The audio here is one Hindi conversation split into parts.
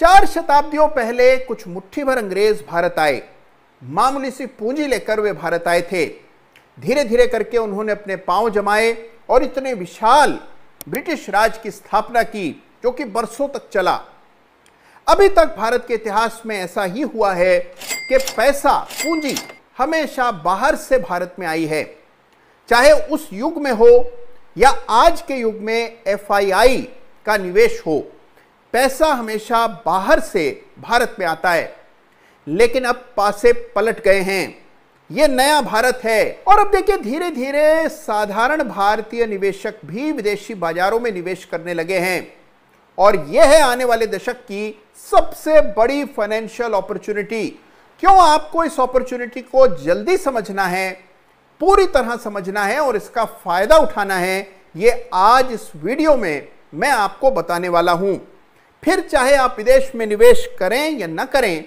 चार शताब्दियों पहले कुछ मुट्ठी भर अंग्रेज भारत आए मामूली सी पूंजी लेकर वे भारत आए थे धीरे धीरे करके उन्होंने अपने पांव जमाए और इतने विशाल ब्रिटिश राज की स्थापना की जो कि बरसों तक चला अभी तक भारत के इतिहास में ऐसा ही हुआ है कि पैसा पूंजी हमेशा बाहर से भारत में आई है चाहे उस युग में हो या आज के युग में एफआईआई का निवेश हो पैसा हमेशा बाहर से भारत में आता है लेकिन अब पासे पलट गए हैं यह नया भारत है और अब देखिए धीरे धीरे साधारण भारतीय निवेशक भी विदेशी बाजारों में निवेश करने लगे हैं और यह है आने वाले दशक की सबसे बड़ी फाइनेंशियल अपॉर्चुनिटी क्यों आपको इस अपॉर्चुनिटी को जल्दी समझना है पूरी तरह समझना है और इसका फायदा उठाना है ये आज इस वीडियो में मैं आपको बताने वाला हूं फिर चाहे आप विदेश में निवेश करें या ना करें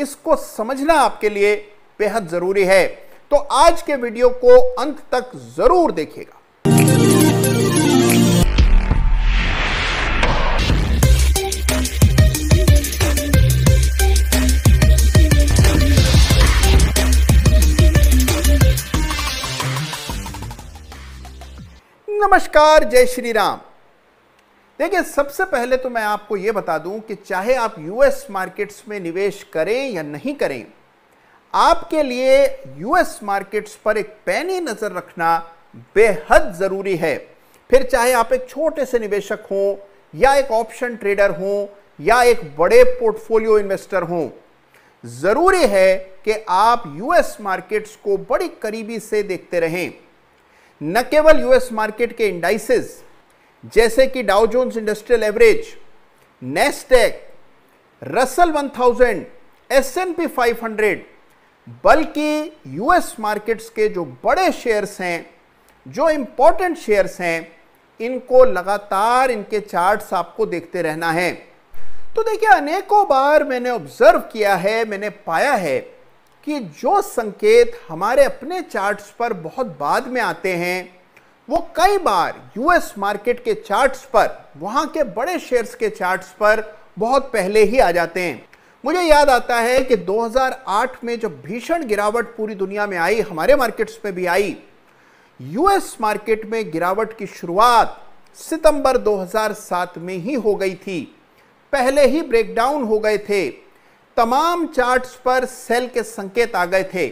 इसको समझना आपके लिए बेहद ज़रूरी है तो आज के वीडियो को अंत तक ज़रूर देखिएगा नमस्कार जय श्री राम देखिए सबसे पहले तो मैं आपको यह बता दूं कि चाहे आप यूएस मार्केट्स में निवेश करें या नहीं करें आपके लिए यूएस मार्केट्स पर एक पैनी नज़र रखना बेहद ज़रूरी है फिर चाहे आप एक छोटे से निवेशक हों या एक ऑप्शन ट्रेडर हों या एक बड़े पोर्टफोलियो इन्वेस्टर हों ज़रूरी है कि आप यूएस मार्केट्स को बड़ी करीबी से देखते रहें न केवल यूएस मार्केट के इंडाइसेस जैसे कि Dow Jones industrial average Nasdaq Russell 1000, five hundred बल्कि यूएस मार्केट्स के जो बड़े शेयर्स हैं जो इम्पोर्टेंट शेयर्स हैं इनको लगातार इनके चार्ट्स आपको देखते रहना है तो देखिए अनेकों बार मैंने ऑब्जर्व किया है मैंने पाया है कि जो संकेत हमारे अपने चार्ट्स पर बहुत बाद में आते हैं वो कई बार यूएस मार्केट के चार्ट्स पर वहां के बड़े शेयर्स के चार्ट्स पर बहुत पहले ही आ जाते हैं मुझे याद आता है कि 2008 में जब भीषण गिरावट पूरी दुनिया में आई हमारे मार्केट्स में भी आई यूएस मार्केट में गिरावट की शुरुआत सितंबर 2007 में ही हो गई थी पहले ही ब्रेकडाउन हो गए थे तमाम चार्ट्स पर सेल के संकेत आ गए थे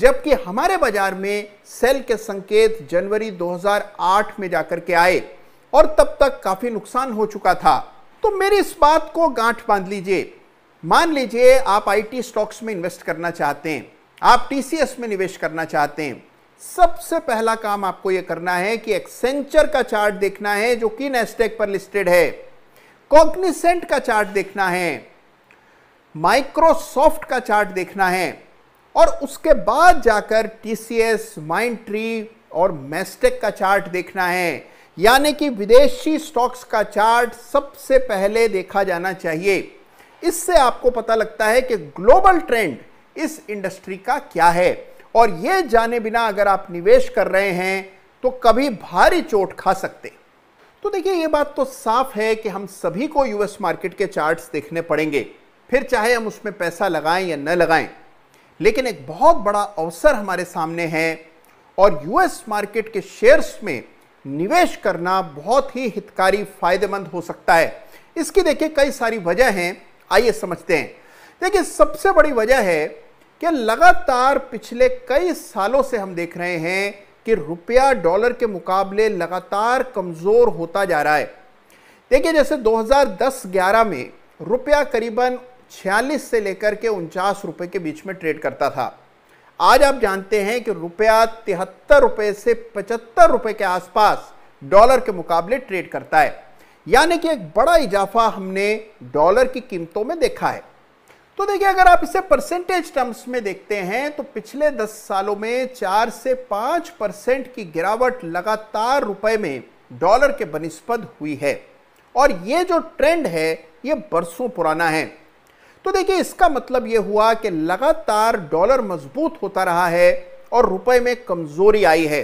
जबकि हमारे बाजार में सेल के संकेत जनवरी 2008 में जाकर के आए और तब तक काफ़ी नुकसान हो चुका था तो मेरी इस बात को गांठ बांध लीजिए मान लीजिए आप आईटी स्टॉक्स में इन्वेस्ट करना चाहते हैं आप टीसीएस में निवेश करना चाहते हैं सबसे पहला काम आपको यह करना है कि एक्सेंचर का चार्ट देखना है जो कि नेस्टेक पर लिस्टेड है कॉग्निसेंट का चार्ट देखना है माइक्रोसॉफ्ट का चार्ट देखना है और उसके बाद जाकर T C S Mindtree और मैस्टेक का चार्ट देखना है यानी कि विदेशी स्टॉक्स का चार्ट सबसे पहले देखा जाना चाहिए इससे आपको पता लगता है कि ग्लोबल ट्रेंड इस इंडस्ट्री का क्या है और ये जाने बिना अगर आप निवेश कर रहे हैं तो कभी भारी चोट खा सकते तो देखिए ये बात तो साफ है कि हम सभी को यूएस मार्केट के चार्ट्स देखने पड़ेंगे फिर चाहे हम उसमें पैसा लगाएं या न लगाएं लेकिन एक बहुत बड़ा अवसर हमारे सामने है और यूएस मार्केट के शेयर्स में निवेश करना बहुत ही हितकारी फायदेमंद हो सकता है इसकी देखिए कई सारी वजह हैं आइए समझते हैं देखिए सबसे बड़ी वजह है कि लगातार पिछले कई सालों से हम देख रहे हैं कि रुपया डॉलर के मुकाबले लगातार कमज़ोर होता जा रहा है देखिए जैसे 2010-11 में रुपया करीबन छियालीस से लेकर के उनचास रुपए के बीच में ट्रेड करता था आज आप जानते हैं कि रुपया तिहत्तर रुपए से पचहत्तर रुपए के आसपास डॉलर के मुकाबले ट्रेड करता है यानी कि एक बड़ा इजाफा हमने डॉलर की कीमतों में देखा है तो देखिए अगर आप इसे परसेंटेज टर्म्स में देखते हैं तो पिछले दस सालों में चार से पांच परसेंट की गिरावट लगातार रुपए में डॉलर के बनिस्पत हुई है और ये जो ट्रेंड है ये बरसों पुराना है तो देखिए इसका मतलब यह हुआ कि लगातार डॉलर मजबूत होता रहा है और रुपए में कमजोरी आई है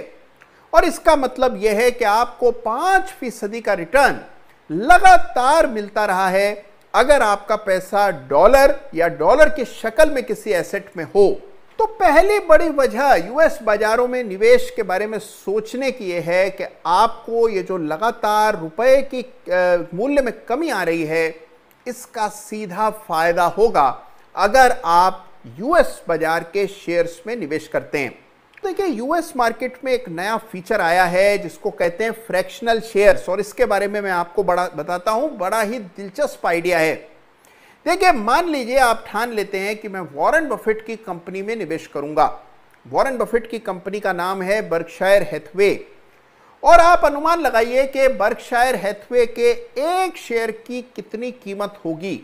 और इसका मतलब यह है कि आपको पांच फीसदी का रिटर्न लगातार मिलता रहा है अगर आपका पैसा डॉलर या डॉलर की शक्ल में किसी एसेट में हो तो पहली बड़ी वजह यूएस बाजारों में निवेश के बारे में सोचने की यह है कि आपको ये जो लगातार रुपए की मूल्य में कमी आ रही है इसका सीधा फायदा होगा अगर आप यूएस बाजार के शेयर्स में निवेश करते हैं तो देखिए यूएस मार्केट में एक नया फीचर आया है जिसको कहते हैं फ्रैक्शनल शेयर्स और इसके बारे में मैं आपको बड़ा बताता हूं बड़ा ही दिलचस्प आइडिया है देखिए मान लीजिए आप ठान लेते हैं कि मैं वॉरेन बफेट की कंपनी में निवेश करूंगा वॉरेन बफेट की कंपनी का नाम है बर्कशायर हैथवे और आप अनुमान लगाइए कि बर्कशायर हैथवे के एक शेयर की कितनी कीमत होगी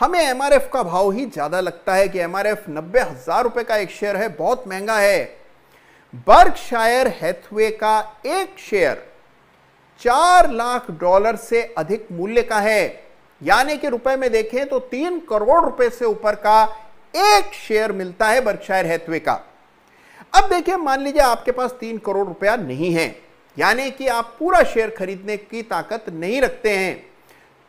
हमें एम का भाव ही ज़्यादा लगता है कि एम आर एफ नब्बे हज़ार रुपए का एक शेयर है बहुत महंगा है बर्कशायर हैथवे का एक शेयर चार लाख डॉलर से अधिक मूल्य का है यानी कि रुपए में देखें तो तीन करोड़ रुपए से ऊपर का एक शेयर मिलता है बर्कशायर हैथवे का अब देखिए मान लीजिए आपके पास तीन करोड़ रुपया नहीं है यानी कि आप पूरा शेयर खरीदने की ताकत नहीं रखते हैं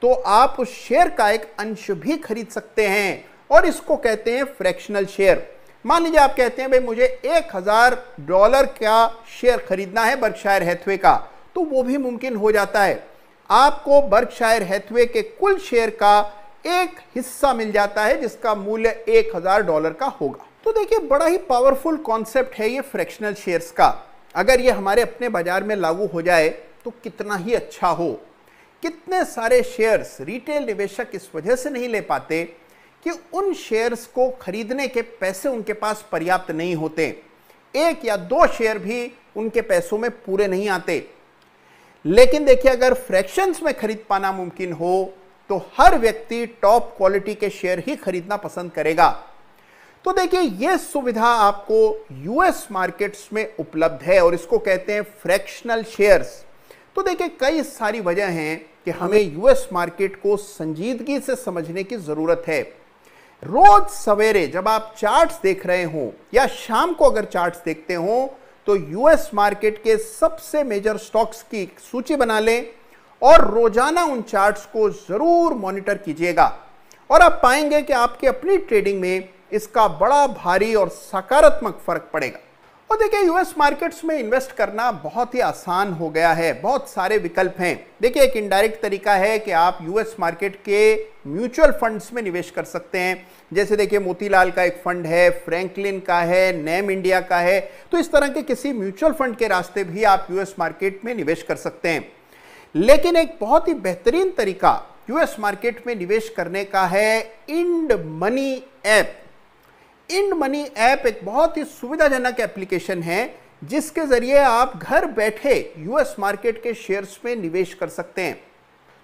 तो आप उस शेयर का एक अंश भी खरीद सकते हैं और इसको कहते हैं फ्रैक्शनल शेयर मान लीजिए आप कहते हैं भाई मुझे एक हज़ार डॉलर का शेयर खरीदना है बर्कशायर हैथवे का तो वो भी मुमकिन हो जाता है आपको बर्कशायर हैथवे के कुल शेयर का एक हिस्सा मिल जाता है जिसका मूल्य एक हज़ार डॉलर का होगा तो देखिए बड़ा ही पावरफुल कॉन्सेप्ट है ये फ्रैक्शनल शेयर्स का अगर ये हमारे अपने बाजार में लागू हो जाए तो कितना ही अच्छा हो कितने सारे शेयर्स रिटेल निवेशक इस वजह से नहीं ले पाते कि उन शेयर्स को खरीदने के पैसे उनके पास पर्याप्त नहीं होते एक या दो शेयर भी उनके पैसों में पूरे नहीं आते लेकिन देखिए अगर फ्रैक्शंस में खरीद पाना मुमकिन हो तो हर व्यक्ति टॉप क्वालिटी के शेयर ही खरीदना पसंद करेगा तो देखिए ये सुविधा आपको यूएस मार्केट्स में उपलब्ध है और इसको कहते हैं फ्रैक्शनल शेयर्स तो देखिए कई सारी वजह हैं कि हमें यूएस मार्केट को संजीदगी से समझने की ज़रूरत है रोज सवेरे जब आप चार्ट्स देख रहे हो या शाम को अगर चार्ट्स देखते हो तो यूएस मार्केट के सबसे मेजर स्टॉक्स की सूची बना लें और रोजाना उन चार्ट्स को ज़रूर मॉनिटर कीजिएगा और आप पाएंगे कि आपके अपनी ट्रेडिंग में इसका बड़ा भारी और सकारात्मक फर्क पड़ेगा और देखिए यूएस मार्केट्स में इन्वेस्ट करना बहुत ही आसान हो गया है बहुत सारे विकल्प हैं देखिए एक इनडायरेक्ट तरीका है कि आप यूएस मार्केट के म्यूचुअल फंड्स में निवेश कर सकते हैं जैसे देखिए मोतीलाल का एक फंड है फ्रैंकलिन का है नेम इंडिया का है तो इस तरह के किसी म्यूचुअल फंड के रास्ते भी आप यूएस मार्केट में निवेश कर सकते हैं लेकिन एक बहुत ही बेहतरीन तरीका यूएस मार्केट में निवेश करने का है INDmoney app INDmoney app एक बहुत ही सुविधाजनक एप्लीकेशन है जिसके ज़रिए आप घर बैठे यूएस मार्केट के शेयर्स में निवेश कर सकते हैं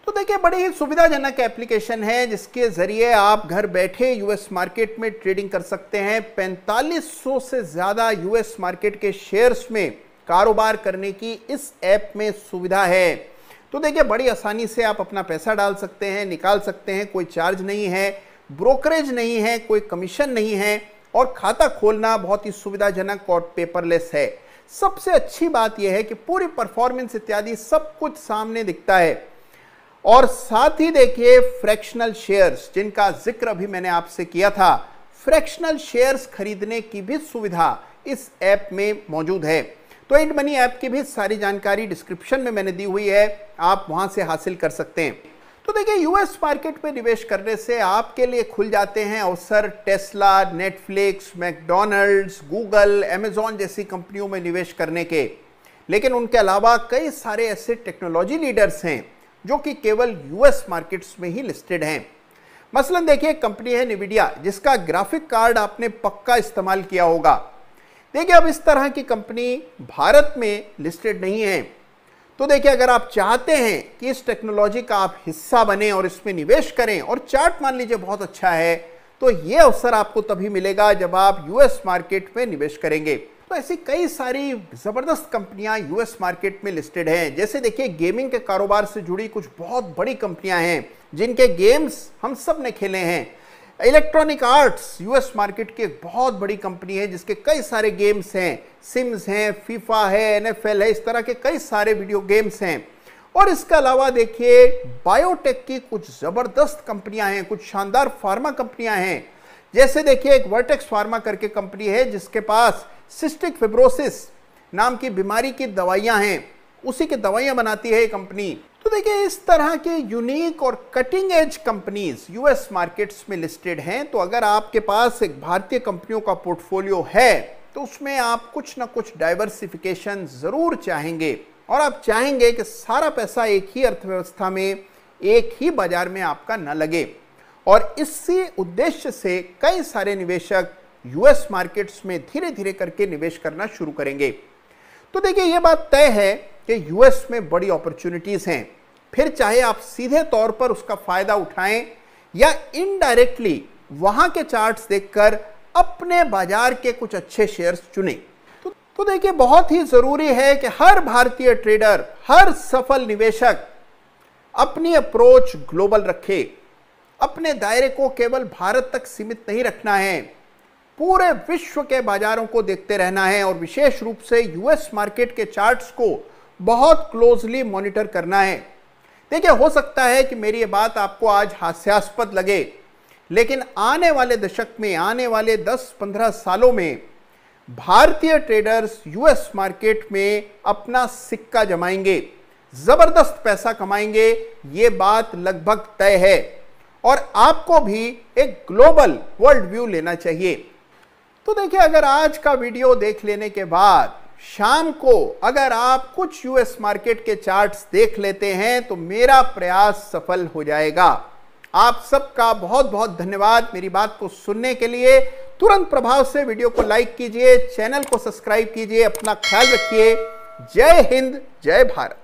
तो देखिए बड़ी ही सुविधाजनक एप्लीकेशन है जिसके ज़रिए आप घर बैठे यूएस मार्केट में ट्रेडिंग कर सकते हैं 4500 से ज़्यादा यूएस मार्केट के शेयर्स में कारोबार करने की इस ऐप में सुविधा है तो देखिए बड़ी आसानी से आप अपना पैसा डाल सकते हैं निकाल सकते हैं कोई चार्ज नहीं है ब्रोकरेज नहीं है कोई कमीशन नहीं है और खाता खोलना बहुत ही सुविधाजनक और पेपरलेस है सबसे अच्छी बात यह है कि पूरी परफॉर्मेंस इत्यादि सब कुछ सामने दिखता है और साथ ही देखिए फ्रैक्शनल शेयर्स जिनका जिक्र अभी मैंने आपसे किया था फ्रैक्शनल शेयर्स खरीदने की भी सुविधा इस ऐप में मौजूद है तो इंड मनी ऐप की भी सारी जानकारी डिस्क्रिप्शन में मैंने दी हुई है आप वहां से हासिल कर सकते हैं तो देखिए यूएस मार्केट में निवेश करने से आपके लिए खुल जाते हैं अवसर Tesla Netflix McDonald's Google Amazon जैसी कंपनियों में निवेश करने के लेकिन उनके अलावा कई सारे ऐसे टेक्नोलॉजी लीडर्स हैं जो कि केवल यूएस मार्केट्स में ही लिस्टेड हैं मसलन देखिए कंपनी है निविडिया जिसका ग्राफिक कार्ड आपने पक्का इस्तेमाल किया होगा देखिए अब इस तरह की कंपनी भारत में लिस्टेड नहीं है तो देखिए अगर आप चाहते हैं कि इस टेक्नोलॉजी का आप हिस्सा बने और इसमें निवेश करें और चार्ट मान लीजिए बहुत अच्छा है तो ये अवसर आपको तभी मिलेगा जब आप यूएस मार्केट में निवेश करेंगे तो ऐसी कई सारी ज़बरदस्त कंपनियां यूएस मार्केट में लिस्टेड हैं जैसे देखिए गेमिंग के कारोबार से जुड़ी कुछ बहुत बड़ी कंपनियां हैं जिनके गेम्स हम सब ने खेले हैं इलेक्ट्रॉनिक आर्ट्स यूएस मार्केट की एक बहुत बड़ी कंपनी है जिसके कई सारे गेम्स हैं सिम्स हैं फीफा है एनएफएल है इस तरह के कई सारे वीडियो गेम्स हैं और इसके अलावा देखिए बायोटेक की कुछ ज़बरदस्त कंपनियां हैं कुछ शानदार फार्मा कंपनियां हैं जैसे देखिए एक वर्टेक्स फार्मा करके कंपनी है जिसके पास सिस्टिक फिब्रोसिस नाम की बीमारी की दवाइयां हैं उसी की दवाइयां बनाती है कंपनी तो देखिए इस तरह के यूनिक और cutting edge companies US markets में लिस्टेड हैं तो अगर आपके पास एक भारतीय कंपनियों का पोर्टफोलियो है तो उसमें आप कुछ ना कुछ डाइवर्सिफिकेशन ज़रूर चाहेंगे और आप चाहेंगे कि सारा पैसा एक ही अर्थव्यवस्था में एक ही बाजार में आपका न लगे और इसी उद्देश्य से कई सारे निवेशक यूएस मार्केट्स में धीरे धीरे करके निवेश करना शुरू करेंगे तो देखिए ये बात तय है कि यूएस में बड़ी अपॉर्चुनिटीज़ हैं फिर चाहे आप सीधे तौर पर उसका फ़ायदा उठाएं या इनडायरेक्टली वहां के चार्ट्स देखकर अपने बाजार के कुछ अच्छे शेयर्स चुने तो, तो देखिए बहुत ही ज़रूरी है कि हर भारतीय ट्रेडर हर सफल निवेशक अपनी अप्रोच ग्लोबल रखे अपने दायरे को केवल भारत तक सीमित नहीं रखना है पूरे विश्व के बाजारों को देखते रहना है और विशेष रूप से यूएस मार्केट के चार्ट्स को बहुत क्लोजली मॉनिटर करना है देखिए हो सकता है कि मेरी ये बात आपको आज हास्यास्पद लगे लेकिन आने वाले दशक में आने वाले 10-15 सालों में भारतीय ट्रेडर्स यूएस मार्केट में अपना सिक्का जमाएंगे ज़बरदस्त पैसा कमाएंगे ये बात लगभग तय है और आपको भी एक ग्लोबल वर्ल्ड व्यू लेना चाहिए तो देखिए अगर आज का वीडियो देख लेने के बाद शाम को अगर आप कुछ यूएस मार्केट के चार्ट्स देख लेते हैं तो मेरा प्रयास सफल हो जाएगा आप सबका बहुत बहुत धन्यवाद मेरी बात को सुनने के लिए तुरंत प्रभाव से वीडियो को लाइक कीजिए चैनल को सब्सक्राइब कीजिए अपना ख्याल रखिए जय हिंद जय भारत